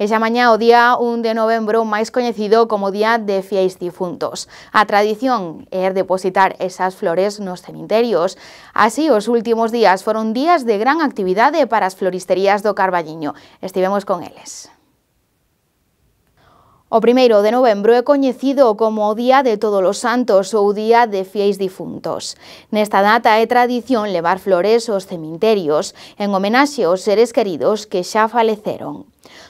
E xa mañá o día 1 de novembro máis coñecido como Día de fiéis Difuntos. A tradición é depositar esas flores nos cemiterios. Así, os últimos días foron días de gran actividade para as floristerías do Carballiño. Estivemos con eles. O primeiro de novembro é coñecido como o Día de Todos os Santos ou Día de Fiéis Difuntos. Nesta data é tradición levar flores aos cemiterios en homenaxe aos seres queridos que xa faleceron.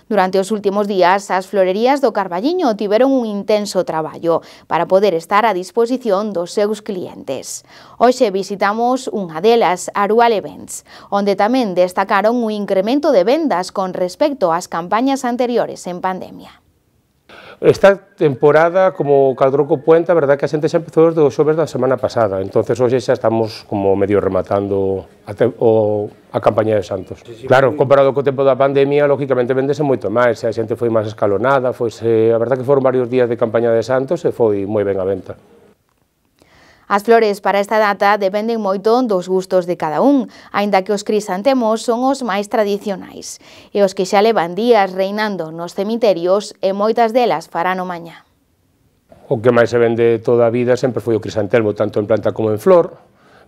Durante os últimos días, as florerías do Carballiño tiveron un intenso traballo para poder estar a disposición dos seus clientes. Hoxe visitamos unha delas, Arual Events, onde tamén destacaron un incremento de vendas con respecto ás campañas anteriores en pandemia. Esta temporada, como Caldroco a verdad que a xente xa empezou desde os xoves da semana pasada, entonces hoxe xa estamos como medio rematando a, te, o, a campaña de Santos. Claro, comparado co tempo da pandemia, lógicamente vendese moito máis, xa, a xente foi máis escalonada, foi, se, a verdad que foron varios días de campaña de Santos e foi moi ben a venta. As flores para esta data dependen moito dos gustos de cada un, aínda que os crisantemos son os máis tradicionais, e os que xa levan días reinando nos cemiterios e moitas delas farán o mañá. O que máis se vende toda a vida sempre foi o crisantelmo, tanto en planta como en flor,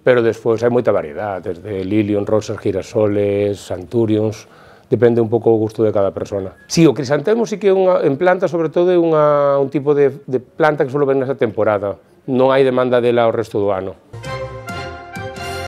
pero despois hai moita variedade, desde lilion, rosas, girasoles, santurions, depende un pouco o gusto de cada persona. Si, o crisantemo sí que é unha, en planta, sobre todo, é unha, un tipo de, de planta que solo ven nesa temporada. no hay demanda del ahorro urbano. Ah,